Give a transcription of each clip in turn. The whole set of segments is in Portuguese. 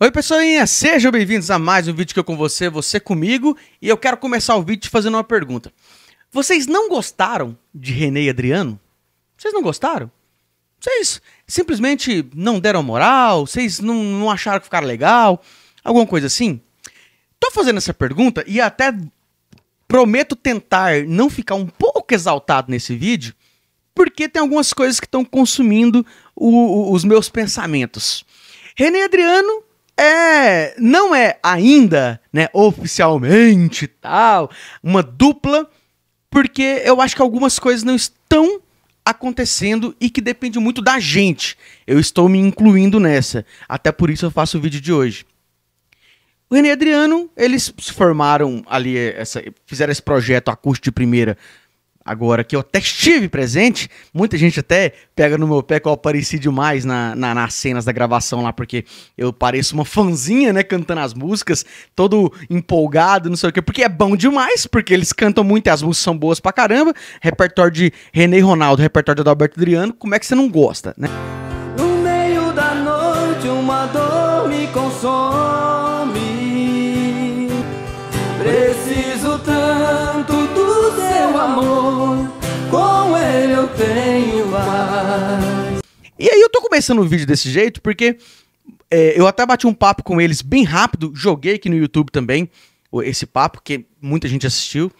Oi pessoinha, sejam bem-vindos a mais um vídeo que eu com você, você comigo, e eu quero começar o vídeo fazendo uma pergunta. Vocês não gostaram de René e Adriano? Vocês não gostaram? Vocês simplesmente não deram moral? Vocês não, não acharam que ficaram legal? Alguma coisa assim? Tô fazendo essa pergunta e até prometo tentar não ficar um pouco exaltado nesse vídeo, porque tem algumas coisas que estão consumindo o, o, os meus pensamentos. René Adriano é, não é ainda, né, oficialmente tal, uma dupla, porque eu acho que algumas coisas não estão acontecendo e que depende muito da gente. Eu estou me incluindo nessa, até por isso eu faço o vídeo de hoje. O René Adriano, eles se formaram ali, essa, fizeram esse projeto a custo de primeira agora que eu até estive presente, muita gente até pega no meu pé que eu apareci demais na, na, nas cenas da gravação lá, porque eu pareço uma fanzinha, né, cantando as músicas, todo empolgado, não sei o quê, porque é bom demais, porque eles cantam muito, as músicas são boas pra caramba, repertório de René Ronaldo, repertório de Adalberto Adriano, como é que você não gosta, né? começando o vídeo desse jeito porque é, eu até bati um papo com eles bem rápido, joguei aqui no YouTube também esse papo, que muita gente assistiu.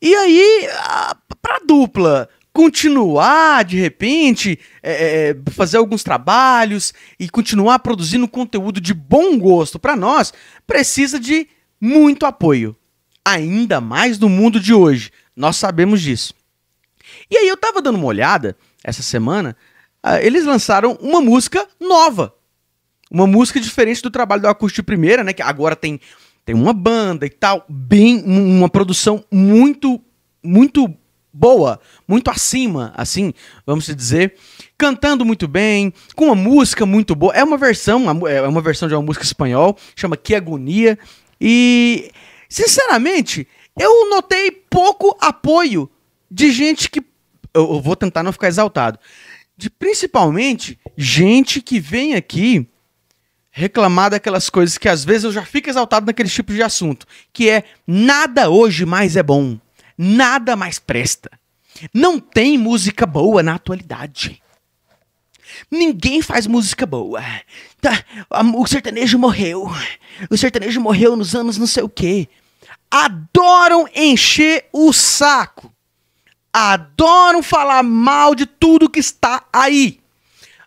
E aí, a, pra dupla continuar de repente, é, é, é fazer alguns trabalhos e continuar produzindo conteúdo de bom gosto para nós, precisa de muito apoio. Ainda mais no mundo de hoje, nós sabemos disso. E aí eu tava dando uma olhada essa semana ah, eles lançaram uma música nova. Uma música diferente do trabalho do Acústico Primeira, né? Que agora tem, tem uma banda e tal, bem uma produção muito, muito boa, muito acima, assim, vamos dizer, cantando muito bem, com uma música muito boa. É uma versão, é, é uma versão de uma música espanhol, chama Que Agonia. E, sinceramente, eu notei pouco apoio de gente que eu, eu vou tentar não ficar exaltado de principalmente gente que vem aqui reclamar daquelas coisas que às vezes eu já fico exaltado naquele tipo de assunto, que é nada hoje mais é bom, nada mais presta. Não tem música boa na atualidade. Ninguém faz música boa. Tá, o sertanejo morreu. O sertanejo morreu nos anos não sei o quê. Adoram encher o saco adoram falar mal de tudo que está aí.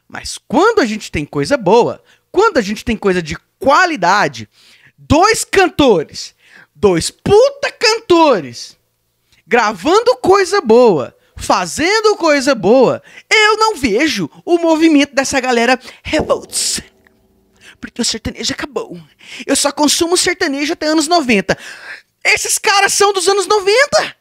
Mas quando a gente tem coisa boa, quando a gente tem coisa de qualidade, dois cantores, dois puta cantores, gravando coisa boa, fazendo coisa boa, eu não vejo o movimento dessa galera revolts. Porque o sertanejo acabou. Eu só consumo sertanejo até anos 90. Esses caras são dos anos 90!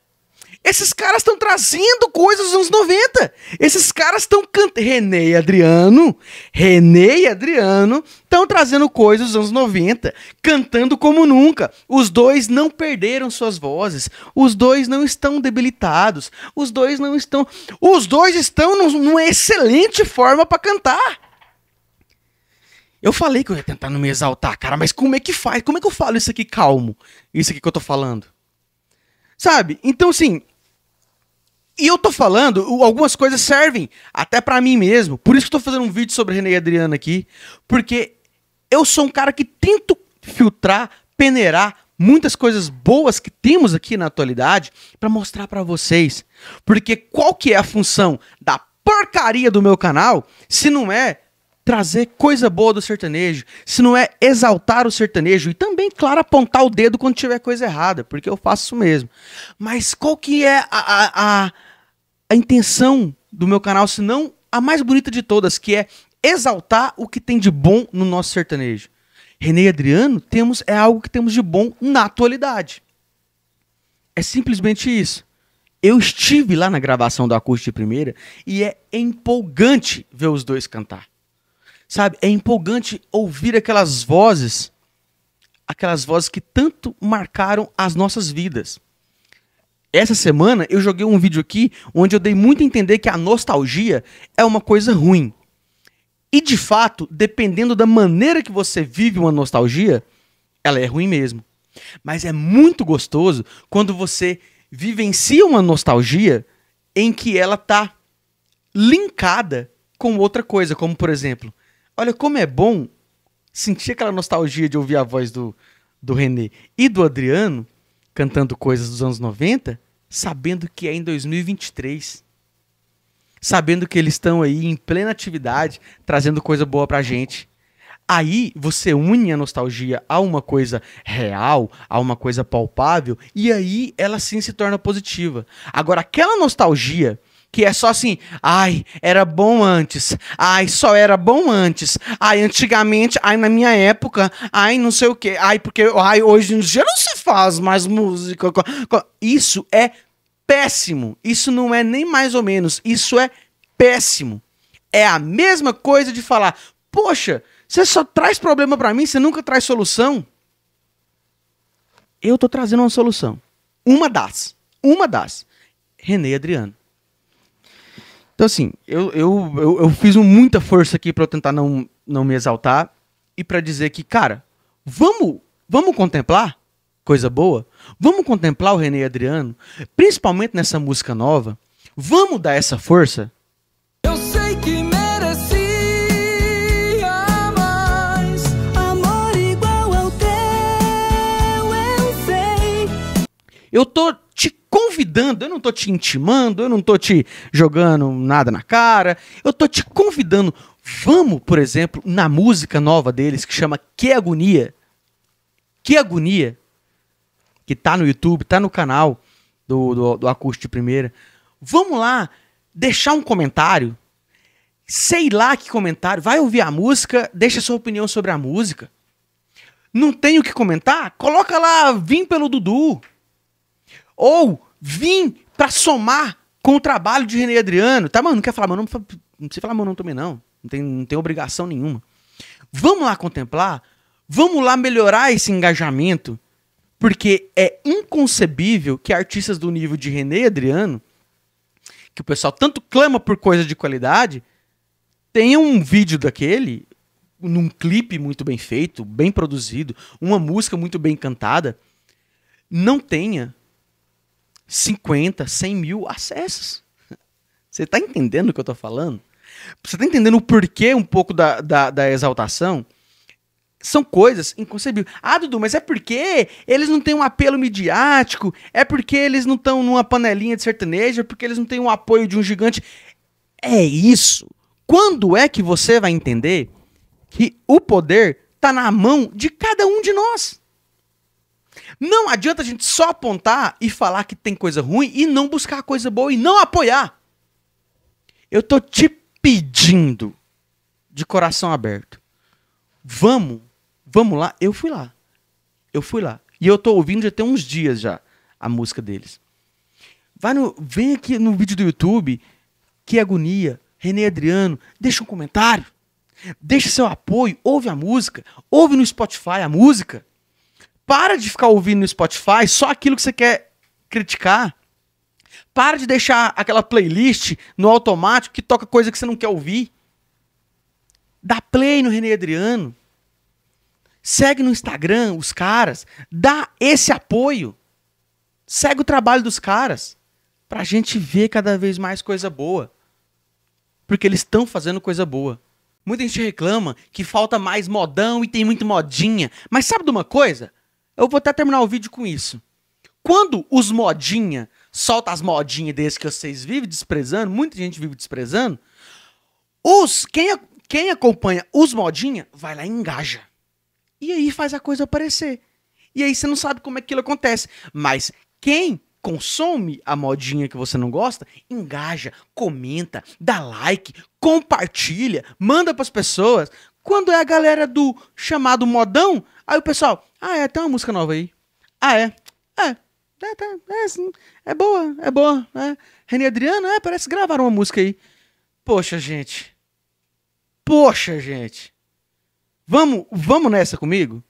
Esses caras estão trazendo coisas dos anos 90. Esses caras estão cantando. René e Adriano, René e Adriano estão trazendo coisas dos anos 90, cantando como nunca. Os dois não perderam suas vozes. Os dois não estão debilitados. Os dois não estão. Os dois estão numa excelente forma para cantar. Eu falei que eu ia tentar não me exaltar, cara, mas como é que faz? Como é que eu falo isso aqui calmo? Isso aqui que eu tô falando? Sabe? Então, assim, e eu tô falando, algumas coisas servem até para mim mesmo. Por isso que eu tô fazendo um vídeo sobre René e Adriano aqui, porque eu sou um cara que tento filtrar, peneirar muitas coisas boas que temos aqui na atualidade para mostrar para vocês. Porque qual que é a função da porcaria do meu canal se não é trazer coisa boa do sertanejo, se não é exaltar o sertanejo e também, claro, apontar o dedo quando tiver coisa errada, porque eu faço isso mesmo. Mas qual que é a, a a intenção do meu canal, se não a mais bonita de todas, que é exaltar o que tem de bom no nosso sertanejo. René e Adriano temos é algo que temos de bom na atualidade. É simplesmente isso. Eu estive lá na gravação do acústico de primeira e é empolgante ver os dois cantar. Sabe? É empolgante ouvir aquelas vozes, aquelas vozes que tanto marcaram as nossas vidas. Essa semana eu joguei um vídeo aqui onde eu dei muito a entender que a nostalgia é uma coisa ruim. E de fato, dependendo da maneira que você vive uma nostalgia, ela é ruim mesmo. Mas é muito gostoso quando você vivencia uma nostalgia em que ela tá linkada com outra coisa, como por exemplo, olha como é bom sentir aquela nostalgia de ouvir a voz do, do René e do Adriano cantando coisas dos anos 90, sabendo que é em 2023. Sabendo que eles estão aí em plena atividade, trazendo coisa boa pra gente. Aí você une a nostalgia a uma coisa real, a uma coisa palpável, e aí ela sim se torna positiva. Agora, aquela nostalgia que é só assim, ai, era bom antes, ai, só era bom antes, ai, antigamente, ai, na minha época, ai, não sei o quê, ai, porque ai, hoje em dia não se faz mais música. Isso é péssimo. Isso não é nem mais ou menos, isso é péssimo. É a mesma coisa de falar, poxa, você só traz problema para mim, você nunca traz solução. Eu tô trazendo uma solução. Uma das. Uma das. René Adriano. Então, assim, eu, eu, eu, eu fiz muita força aqui para eu tentar não, não me exaltar e para dizer que, cara, vamos, vamos contemplar coisa boa? Vamos contemplar o René Adriano, principalmente nessa música nova? Vamos dar essa força? Eu sei que merecia mais amor igual ao teu eu tô te convidando, eu não tô te intimando, eu não tô te jogando nada na cara, eu tô te convidando. Vamos, por exemplo, na música nova deles que chama Que Agonia. Que Agonia. Que tá no YouTube, tá no canal do, do, do Acústico de Primeira. Vamos lá deixar um comentário. Sei lá que comentário. Vai ouvir a música, deixa sua opinião sobre a música. Não tem o que comentar? Coloca lá, vim pelo Dudu. Ou vim para somar com o trabalho de René Adriano. Tá, mano, não quer falar meu nome? Não precisa falar meu nome também, não. Não tem, não tem obrigação nenhuma. Vamos lá contemplar? Vamos lá melhorar esse engajamento? Porque é inconcebível que artistas do nível de René Adriano, que o pessoal tanto clama por coisa de qualidade, tenham um vídeo daquele, num clipe muito bem feito, bem produzido, uma música muito bem cantada, não tenha 50, 100 mil acessos. Você está entendendo o que eu estou falando? Você está entendendo o porquê um pouco da, da, da, exaltação? São coisas inconcebíveis. Ah, Dudu, mas é porque eles não têm um apelo midiático, é porque eles não estão numa panelinha de sertanejo, é porque eles não têm um apoio de um gigante. É isso. Quando é que você vai entender que o poder está na mão de cada um de nós? Não adianta a gente só apontar e falar que tem coisa ruim e não buscar coisa boa e não apoiar. Eu tô te pedindo de coração aberto. Vamos, vamos lá. Eu fui lá. Eu fui lá. E eu tô ouvindo já tem uns dias já a música deles. Vai no, vem aqui no vídeo do YouTube, que agonia, Renê Adriano, deixa um comentário. Deixa seu apoio, ouve a música, ouve no Spotify a música. Para de ficar ouvindo no Spotify só aquilo que você quer criticar. Para de deixar aquela playlist no automático que toca coisa que você não quer ouvir. Dá play no René Adriano. Segue no Instagram os caras. Dá esse apoio. Segue o trabalho dos caras. Pra gente ver cada vez mais coisa boa. Porque eles estão fazendo coisa boa. Muita gente reclama que falta mais modão e tem muito modinha. Mas sabe de uma coisa? Eu vou até terminar o vídeo com isso. Quando os modinha solta as modinhas desse que vocês vivem desprezando, muita gente vive desprezando, os quem, quem acompanha os modinha vai lá e engaja. E aí faz a coisa aparecer. E aí você não sabe como é que aquilo acontece. Mas quem consome a modinha que você não gosta, engaja, comenta, dá like, compartilha, manda para as pessoas. Quando é a galera do chamado modão, aí o pessoal, ah, é, tem uma música nova aí. Ah, é. É. É, tá, é, é boa, é boa. É. Né? René Adriano, é, parece que gravaram uma música aí. Poxa, gente. Poxa, gente. Vamos, vamos nessa comigo?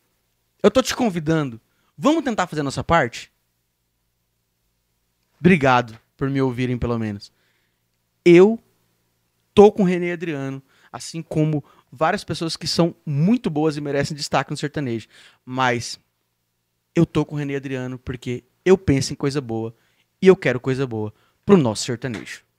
Eu tô te convidando. Vamos tentar fazer a nossa parte? Obrigado por me ouvirem, pelo menos. Eu tô com o René Adriano, assim como várias pessoas que são muito boas e merecem destaque no sertanejo. Mas eu tô com o René Adriano porque eu penso em coisa boa e eu quero coisa boa pro nosso sertanejo.